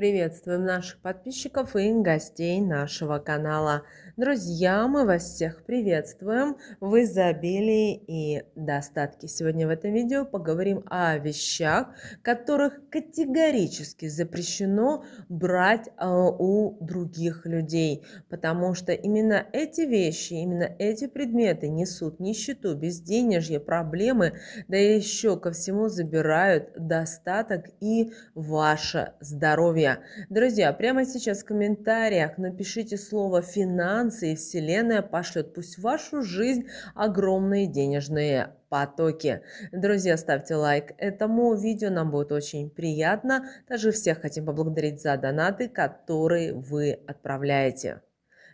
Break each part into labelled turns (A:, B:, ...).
A: Приветствуем наших подписчиков и гостей нашего канала. Друзья, мы вас всех приветствуем в изобилии и достатке. Сегодня в этом видео поговорим о вещах, которых категорически запрещено брать э, у других людей, потому что именно эти вещи, именно эти предметы несут нищету, безденежье, проблемы, да и еще ко всему забирают достаток и ваше здоровье. Друзья, друзья, прямо сейчас в комментариях напишите слово «финансы» и Вселенная пошлет пусть в вашу жизнь огромные денежные потоки. Друзья, ставьте лайк этому видео, нам будет очень приятно. Также всех хотим поблагодарить за донаты, которые вы отправляете.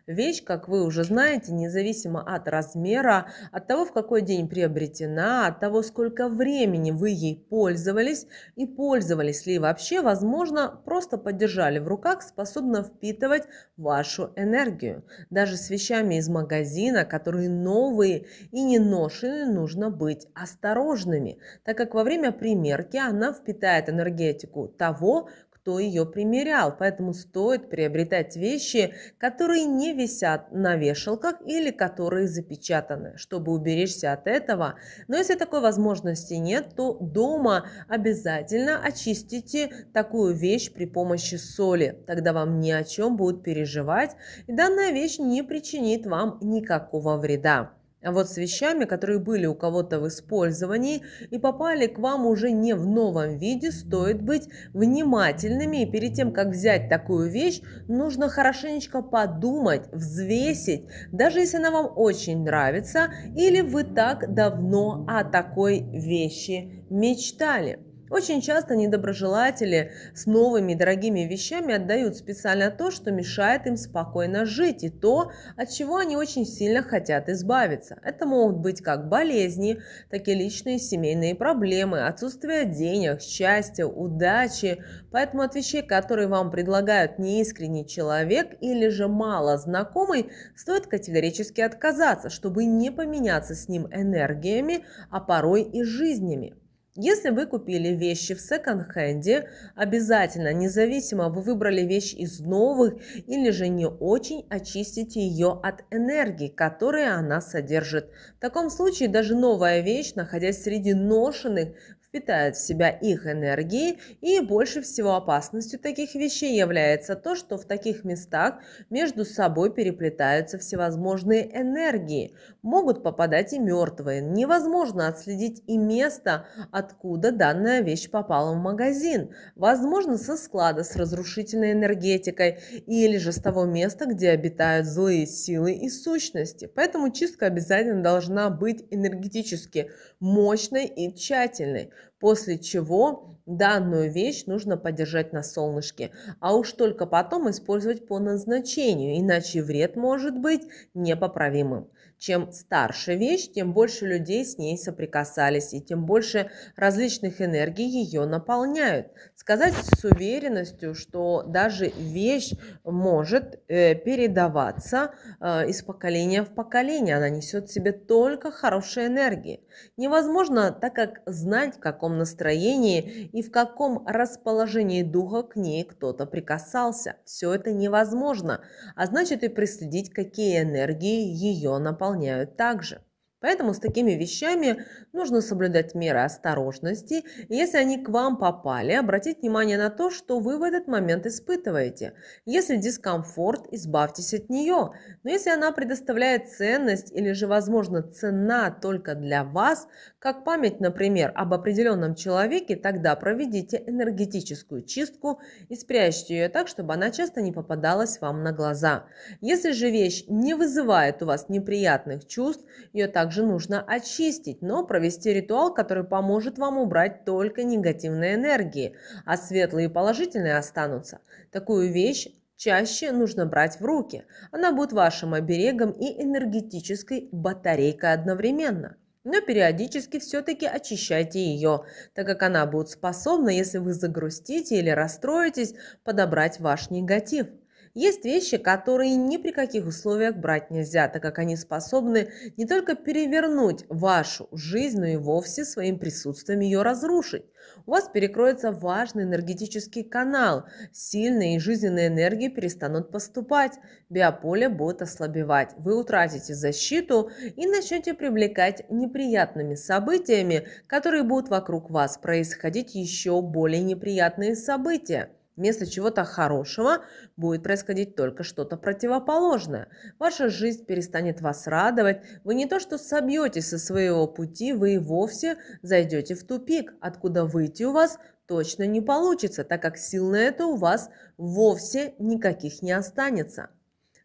A: Вещь, как вы уже знаете, независимо от размера, от того, в какой день приобретена, от того, сколько времени вы ей пользовались и пользовались ли вообще, возможно, просто подержали в руках, способна впитывать вашу энергию. Даже с вещами из магазина, которые новые и не ношеные, нужно быть осторожными, так как во время примерки она впитает энергетику того, кто ее примерял, поэтому стоит приобретать вещи, которые не висят на вешалках или которые запечатаны, чтобы уберечься от этого. Но если такой возможности нет, то дома обязательно очистите такую вещь при помощи соли, тогда вам ни о чем будет переживать и данная вещь не причинит вам никакого вреда вот с вещами, которые были у кого-то в использовании и попали к вам уже не в новом виде, стоит быть внимательными. И перед тем, как взять такую вещь, нужно хорошенечко подумать, взвесить, даже если она вам очень нравится или вы так давно о такой вещи мечтали. Очень часто недоброжелатели с новыми дорогими вещами отдают специально то, что мешает им спокойно жить, и то, от чего они очень сильно хотят избавиться. Это могут быть как болезни, так и личные семейные проблемы, отсутствие денег, счастья, удачи. Поэтому от вещей, которые вам предлагают неискренний человек или же мало знакомый, стоит категорически отказаться, чтобы не поменяться с ним энергиями, а порой и жизнями. Если вы купили вещи в секонд-хенде, обязательно, независимо, вы выбрали вещь из новых или же не очень, очистите ее от энергии, которую она содержит. В таком случае даже новая вещь, находясь среди ношенных, впитает в себя их энергии, и больше всего опасностью таких вещей является то, что в таких местах между собой переплетаются всевозможные энергии. Могут попадать и мертвые. Невозможно отследить и место, откуда данная вещь попала в магазин. Возможно, со склада с разрушительной энергетикой или же с того места, где обитают злые силы и сущности. Поэтому чистка обязательно должна быть энергетически мощной и тщательной после чего Данную вещь нужно подержать на солнышке, а уж только потом использовать по назначению, иначе вред может быть непоправимым. Чем старше вещь, тем больше людей с ней соприкасались, и тем больше различных энергий ее наполняют. Сказать с уверенностью, что даже вещь может э, передаваться э, из поколения в поколение, она несет в себе только хорошие энергии. Невозможно, так как знать, в каком настроении и в каком расположении духа к ней кто-то прикасался. Все это невозможно, а значит и проследить, какие энергии ее наполняют также. Поэтому с такими вещами нужно соблюдать меры осторожности. Если они к вам попали, обратите внимание на то, что вы в этот момент испытываете. Если дискомфорт, избавьтесь от нее. Но если она предоставляет ценность или же, возможно, цена только для вас, как память, например, об определенном человеке, тогда проведите энергетическую чистку и спрячьте ее так, чтобы она часто не попадалась вам на глаза. Если же вещь не вызывает у вас неприятных чувств, ее так также нужно очистить, но провести ритуал, который поможет вам убрать только негативные энергии, а светлые и положительные останутся. Такую вещь чаще нужно брать в руки. Она будет вашим оберегом и энергетической батарейкой одновременно. Но периодически все-таки очищайте ее, так как она будет способна, если вы загрустите или расстроитесь, подобрать ваш негатив – есть вещи, которые ни при каких условиях брать нельзя, так как они способны не только перевернуть вашу жизнь, но и вовсе своим присутствием ее разрушить. У вас перекроется важный энергетический канал, сильные и жизненные энергии перестанут поступать, биополе будет ослабевать, вы утратите защиту и начнете привлекать неприятными событиями, которые будут вокруг вас происходить еще более неприятные события. Вместо чего-то хорошего будет происходить только что-то противоположное. Ваша жизнь перестанет вас радовать. Вы не то что собьетесь со своего пути, вы и вовсе зайдете в тупик, откуда выйти у вас точно не получится, так как сил на это у вас вовсе никаких не останется.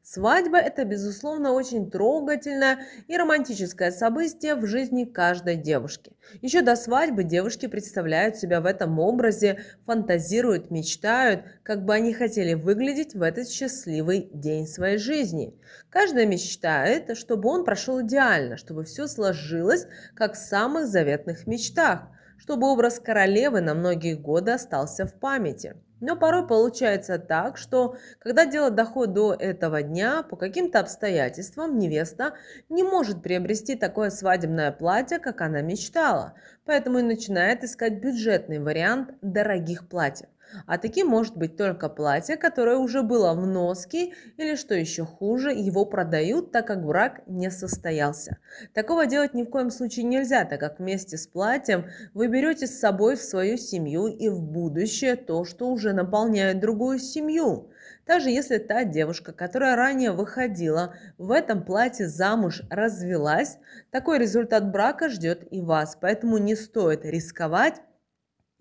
A: Свадьба – это, безусловно, очень трогательное и романтическое событие в жизни каждой девушки. Еще до свадьбы девушки представляют себя в этом образе, фантазируют, мечтают, как бы они хотели выглядеть в этот счастливый день своей жизни. Каждая мечтает, чтобы он прошел идеально, чтобы все сложилось, как в самых заветных мечтах, чтобы образ королевы на многие годы остался в памяти – но порой получается так, что когда дело доходит до этого дня, по каким-то обстоятельствам невеста не может приобрести такое свадебное платье, как она мечтала, поэтому и начинает искать бюджетный вариант дорогих платьев. А таким может быть только платье, которое уже было в носке, или что еще хуже, его продают, так как брак не состоялся. Такого делать ни в коем случае нельзя, так как вместе с платьем вы берете с собой в свою семью и в будущее то, что уже наполняет другую семью. Даже если та девушка, которая ранее выходила в этом платье замуж, развелась, такой результат брака ждет и вас, поэтому не стоит рисковать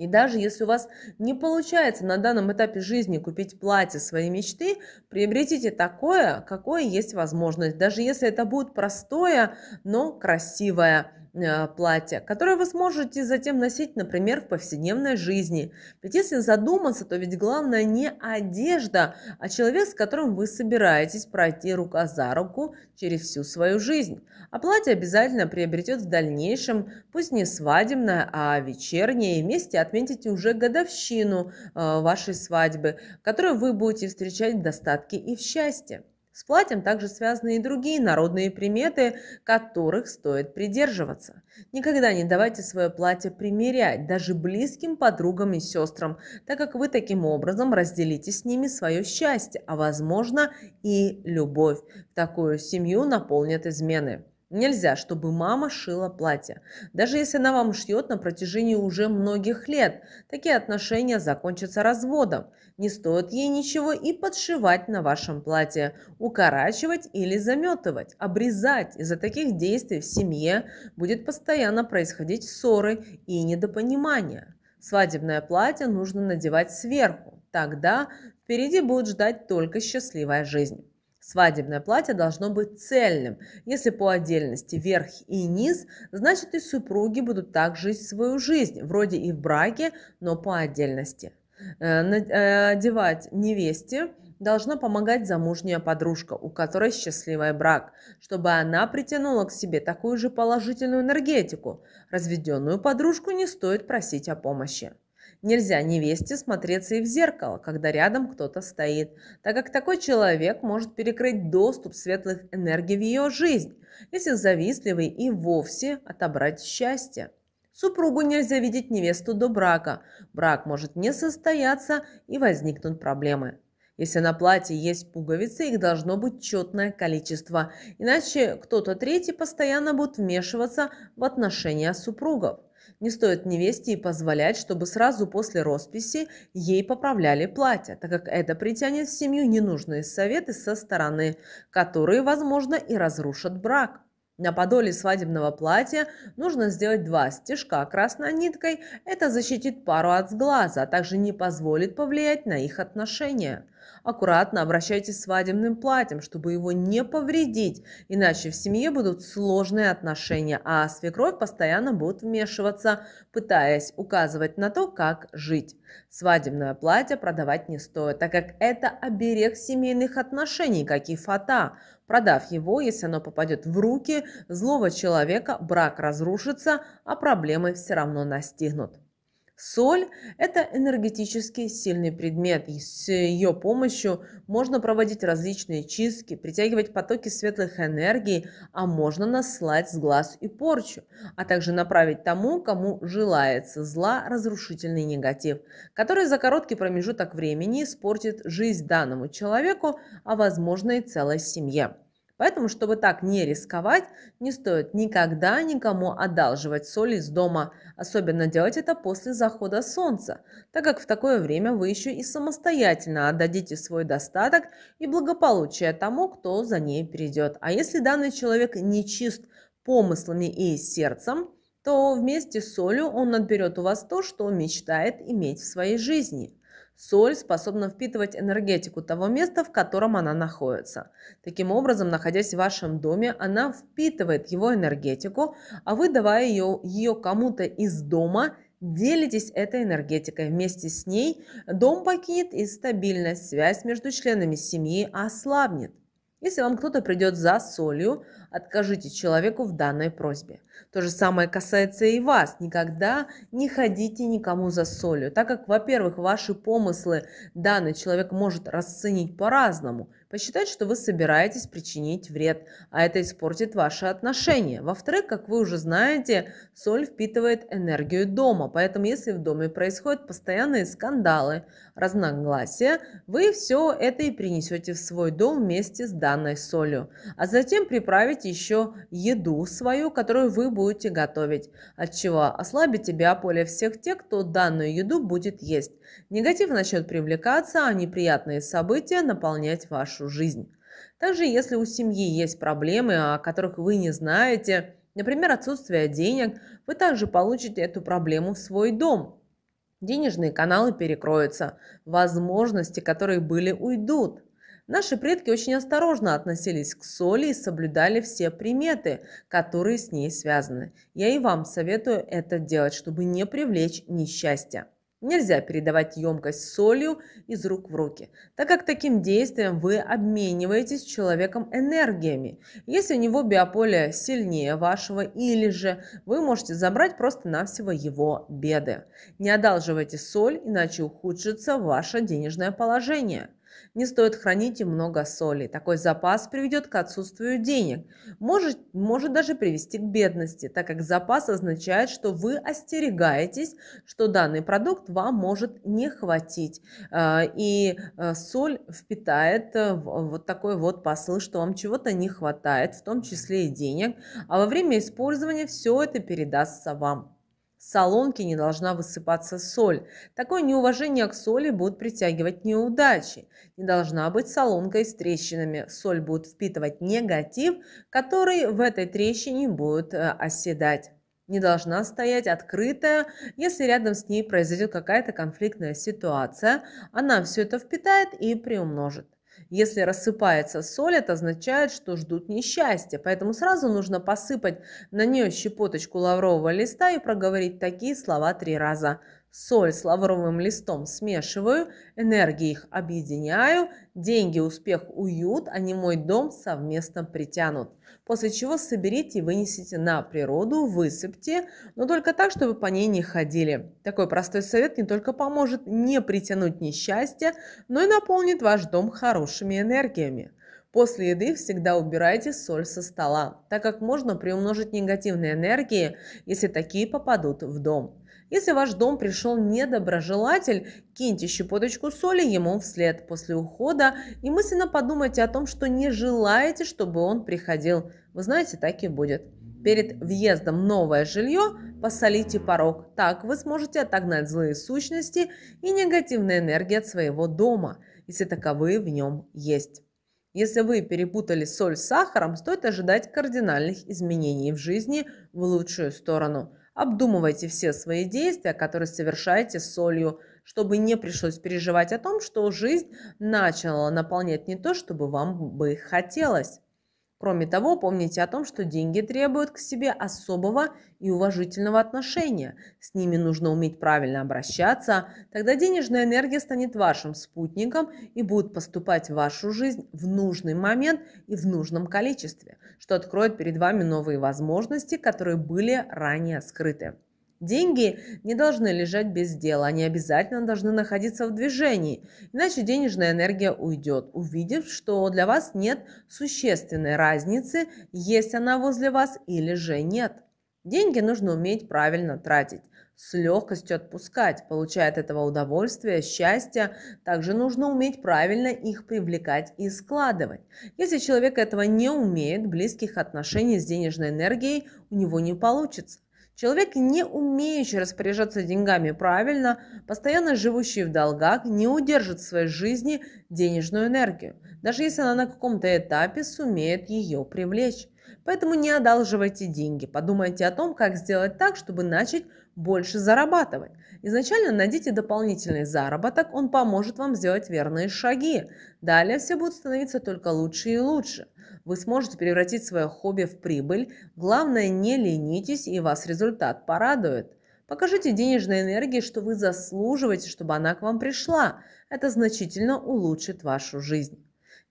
A: и даже если у вас не получается на данном этапе жизни купить платье своей мечты, приобретите такое, какое есть возможность. Даже если это будет простое, но красивое. Э, платья, которое вы сможете затем носить, например, в повседневной жизни. Ведь если задуматься, то ведь главное не одежда, а человек, с которым вы собираетесь пройти рука за руку через всю свою жизнь. А платье обязательно приобретет в дальнейшем, пусть не свадебное, а вечернее, и вместе отметите уже годовщину э, вашей свадьбы, которую вы будете встречать в достатке и в счастье. С платьем также связаны и другие народные приметы, которых стоит придерживаться. Никогда не давайте свое платье примерять даже близким подругам и сестрам, так как вы таким образом разделите с ними свое счастье, а возможно и любовь. В такую семью наполнят измены. Нельзя, чтобы мама шила платье. Даже если она вам шьет на протяжении уже многих лет, такие отношения закончатся разводом. Не стоит ей ничего и подшивать на вашем платье, укорачивать или заметывать, обрезать. Из-за таких действий в семье будет постоянно происходить ссоры и недопонимания. Свадебное платье нужно надевать сверху. Тогда впереди будет ждать только счастливая жизнь. Свадебное платье должно быть цельным. Если по отдельности верх и низ, значит и супруги будут так жить свою жизнь, вроде и в браке, но по отдельности. Э, э, одевать невесте должна помогать замужняя подружка, у которой счастливый брак, чтобы она притянула к себе такую же положительную энергетику. Разведенную подружку не стоит просить о помощи. Нельзя невесте смотреться и в зеркало, когда рядом кто-то стоит, так как такой человек может перекрыть доступ светлых энергий в ее жизнь, если завистливый и вовсе отобрать счастье. Супругу нельзя видеть невесту до брака. Брак может не состояться и возникнут проблемы. Если на платье есть пуговицы, их должно быть четное количество, иначе кто-то третий постоянно будет вмешиваться в отношения супругов. Не стоит невесте и позволять, чтобы сразу после росписи ей поправляли платье, так как это притянет в семью ненужные советы со стороны, которые, возможно, и разрушат брак. На подоле свадебного платья нужно сделать два стежка красной ниткой. Это защитит пару от сглаза, а также не позволит повлиять на их отношения. Аккуратно обращайтесь с свадебным платьем, чтобы его не повредить, иначе в семье будут сложные отношения, а свекровь постоянно будет вмешиваться, пытаясь указывать на то, как жить. Свадебное платье продавать не стоит, так как это оберег семейных отношений, как и фата. Продав его, если оно попадет в руки злого человека, брак разрушится, а проблемы все равно настигнут. Соль – это энергетически сильный предмет, и с ее помощью можно проводить различные чистки, притягивать потоки светлых энергий, а можно наслать с глаз и порчу, а также направить тому, кому желается зла разрушительный негатив, который за короткий промежуток времени испортит жизнь данному человеку, а возможно и целой семье. Поэтому, чтобы так не рисковать, не стоит никогда никому одалживать соль из дома, особенно делать это после захода солнца, так как в такое время вы еще и самостоятельно отдадите свой достаток и благополучие тому, кто за ней придет. А если данный человек не чист помыслами и сердцем, то вместе с солью он отберет у вас то, что мечтает иметь в своей жизни – Соль способна впитывать энергетику того места, в котором она находится. Таким образом, находясь в вашем доме, она впитывает его энергетику, а вы, давая ее, ее кому-то из дома, делитесь этой энергетикой. Вместе с ней дом покинет и стабильность, связь между членами семьи ослабнет. Если вам кто-то придет за солью, откажите человеку в данной просьбе. То же самое касается и вас. Никогда не ходите никому за солью, так как, во-первых, ваши помыслы данный человек может расценить по-разному, посчитать, что вы собираетесь причинить вред, а это испортит ваши отношения. Во-вторых, как вы уже знаете, соль впитывает энергию дома, поэтому если в доме происходят постоянные скандалы, разногласия, вы все это и принесете в свой дом вместе с данной солью, а затем приправите добавить еще еду свою, которую вы будете готовить, от чего ослабите биополе всех тех, кто данную еду будет есть. Негатив начнет привлекаться, а неприятные события наполнять вашу жизнь. Также если у семьи есть проблемы, о которых вы не знаете, например, отсутствие денег, вы также получите эту проблему в свой дом. Денежные каналы перекроются, возможности, которые были, уйдут. Наши предки очень осторожно относились к соли и соблюдали все приметы, которые с ней связаны. Я и вам советую это делать, чтобы не привлечь несчастья. Нельзя передавать емкость с солью из рук в руки, так как таким действием вы обмениваетесь с человеком энергиями. Если у него биополе сильнее вашего или же вы можете забрать просто-навсего его беды. Не одалживайте соль, иначе ухудшится ваше денежное положение. Не стоит хранить и много соли. Такой запас приведет к отсутствию денег, может, может даже привести к бедности, так как запас означает, что вы остерегаетесь, что данный продукт вам может не хватить. А, и а, соль впитает э, вот такой вот посыл, что вам чего-то не хватает, в том числе и денег, а во время использования все это передастся вам с соломки не должна высыпаться соль. Такое неуважение к соли будет притягивать неудачи. Не должна быть солонкой с трещинами. Соль будет впитывать негатив, который в этой трещине будет э, оседать не должна стоять открытая. Если рядом с ней произойдет какая-то конфликтная ситуация, она все это впитает и приумножит. Если рассыпается соль, это означает, что ждут несчастья, поэтому сразу нужно посыпать на нее щепоточку лаврового листа и проговорить такие слова три раза. Соль с лавровым листом смешиваю, энергии их объединяю, деньги, успех, уют, они мой дом совместно притянут после чего соберите и вынесите на природу, высыпьте, но только так, чтобы по ней не ходили. Такой простой совет не только поможет не притянуть несчастье, но и наполнит ваш дом хорошими энергиями. После еды всегда убирайте соль со стола, так как можно приумножить негативные энергии, если такие попадут в дом. Если ваш дом пришел недоброжелатель, киньте щепоточку соли ему вслед после ухода и мысленно подумайте о том, что не желаете, чтобы он приходил. Вы знаете, так и будет. Перед въездом в новое жилье посолите порог. Так вы сможете отогнать злые сущности и негативные энергии от своего дома, если таковые в нем есть. Если вы перепутали соль с сахаром, стоит ожидать кардинальных изменений в жизни в лучшую сторону – Обдумывайте все свои действия, которые совершаете с солью, чтобы не пришлось переживать о том, что жизнь начала наполнять не то, чтобы вам бы хотелось. Кроме того, помните о том, что деньги требуют к себе особого и уважительного отношения. С ними нужно уметь правильно обращаться, тогда денежная энергия станет вашим спутником и будет поступать в вашу жизнь в нужный момент и в нужном количестве, что откроет перед вами новые возможности, которые были ранее скрыты. Деньги не должны лежать без дела, они обязательно должны находиться в движении, иначе денежная энергия уйдет. Увидев, что для вас нет существенной разницы, есть она возле вас или же нет. Деньги нужно уметь правильно тратить с легкостью отпускать, получая от этого удовольствие, счастье. Также нужно уметь правильно их привлекать и складывать. Если человек этого не умеет, близких отношений с денежной энергией у него не получится. Человек, не умеющий распоряжаться деньгами правильно, постоянно живущий в долгах, не удержит в своей жизни денежную энергию, даже если она на каком-то этапе сумеет ее привлечь. Поэтому не одалживайте деньги, подумайте о том, как сделать так, чтобы начать больше зарабатывать. Изначально найдите дополнительный заработок, он поможет вам сделать верные шаги. Далее все будут становиться только лучше и лучше. Вы сможете превратить свое хобби в прибыль. Главное, не ленитесь, и вас результат порадует. Покажите денежной энергии, что вы заслуживаете, чтобы она к вам пришла. Это значительно улучшит вашу жизнь.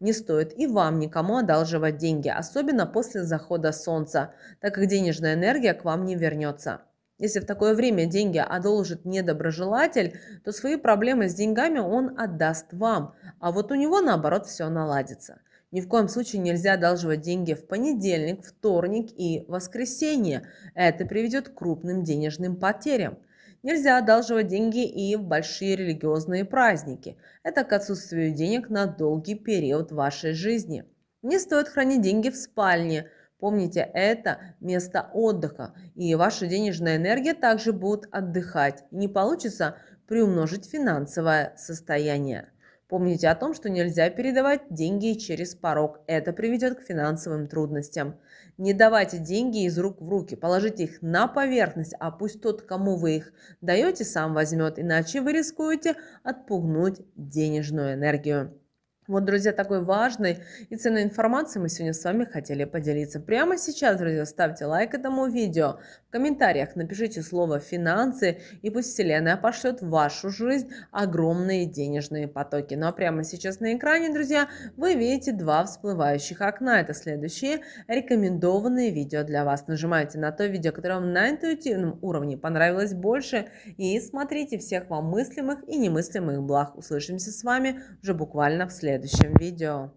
A: Не стоит и вам никому одалживать деньги, особенно после захода солнца, так как денежная энергия к вам не вернется. Если в такое время деньги одолжит недоброжелатель, то свои проблемы с деньгами он отдаст вам, а вот у него наоборот все наладится. Ни в коем случае нельзя одалживать деньги в понедельник, вторник и воскресенье. Это приведет к крупным денежным потерям. Нельзя одалживать деньги и в большие религиозные праздники. Это к отсутствию денег на долгий период вашей жизни. Не стоит хранить деньги в спальне. Помните, это место отдыха, и ваша денежная энергия также будет отдыхать. Не получится приумножить финансовое состояние. Помните о том, что нельзя передавать деньги через порог. Это приведет к финансовым трудностям. Не давайте деньги из рук в руки, положите их на поверхность, а пусть тот, кому вы их даете, сам возьмет, иначе вы рискуете отпугнуть денежную энергию. Вот, друзья, такой важной и ценной информацией мы сегодня с вами хотели поделиться. Прямо сейчас, друзья, ставьте лайк этому видео. В комментариях напишите слово «финансы» и пусть Вселенная пошлет в вашу жизнь огромные денежные потоки. Ну а прямо сейчас на экране, друзья, вы видите два всплывающих окна. Это следующие рекомендованные видео для вас. Нажимайте на то видео, которое вам на интуитивном уровне понравилось больше и смотрите всех вам мыслимых и немыслимых благ. Услышимся с вами уже буквально в следующем следующем видео.